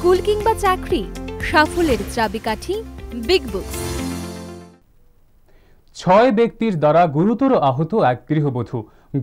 school কিংবা চাকরি সাফল্যের চাবিকাঠি বিগ বুকস ছয় ব্যক্তির দ্বারা গুরুতর আহত এক গৃহবধূ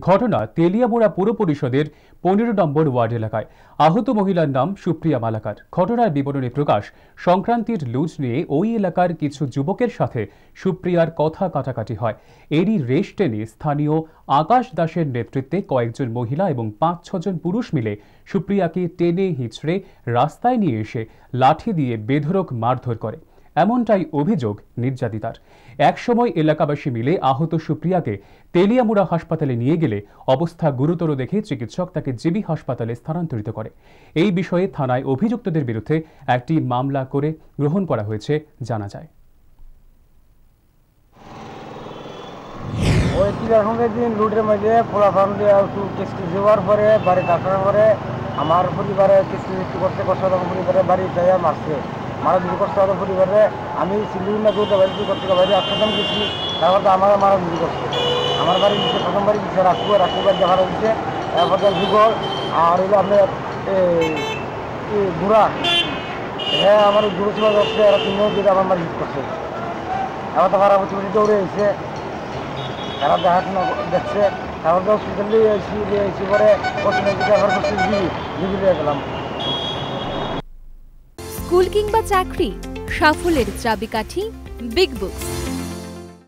ঘটনা তেলিয়াবুড়া পুর পরিষদের পনেরো নম্বর ওয়ার্ড এলাকায় আহত মহিলার নাম সুপ্রিয়া মালাকার ঘটনার বিবরণী প্রকাশ সংক্রান্তির লুজ নিয়ে ওই এলাকার কিছু যুবকের সাথে সুপ্রিয়ার কথা কাটাকাটি হয় এরই রেশ টেনে স্থানীয় আকাশ দাসের নেতৃত্বে কয়েকজন মহিলা এবং পাঁচ ছজন পুরুষ মিলে সুপ্রিয়াকে টেনে হিঁচড়ে রাস্তায় নিয়ে এসে লাঠি দিয়ে বেধরক মারধর করে এমনটাই অভিযোগ নির্যাতিতার একসময় এলাকাবাসী মিলে আহত সুপ্রিয়াকে তেলিয়ামুড়া হাসপাতালে নিয়ে গেলে অবস্থা গুরুতর দেখে চিকিৎসক তাকে জিবি হাসপাতালে স্থানান্তরিত করে এই বিষয়ে থানায় অভিযুক্তদের বিরুদ্ধে একটি মামলা করে গ্রহণ করা হয়েছে জানা যায় আমার পরিবারে কিছু করতে কষ্ট পরিবারে বাড়ি যাইয়া মারছে মারা দুর্গস্ত হওয়ার পরিবারে আমি শিলিগুড়ি না করতে বাড়ি করতে বাইরে আত্মদান করছি তারপর তো আমার মারা দুর্গস্ত আমার বাড়ি দিচ্ছে প্রথম বাড়ি দিচ্ছে রাখবো রাখু বাড়ি দেখা দিচ্ছে তারপর যুগল আর হইলো আপনার বুড়া হ্যাঁ আমার দূরে ছিল যাচ্ছে আর তিনজন যেটা আমার মারা করছে আমার তো খারাপ হচ্ছে পারাপতি দৌড়ে এসে তারা দেখাশোনা দেখছে তারপর তো হসপিটালে এসি এসি পরে প্রথমে জিজ্ঞাসা করছে জিবি জিবি নিয়ে গেলাম স্কুল কিংবা চাকরি সাফল্যের চাবিকাঠি বিগ বুকস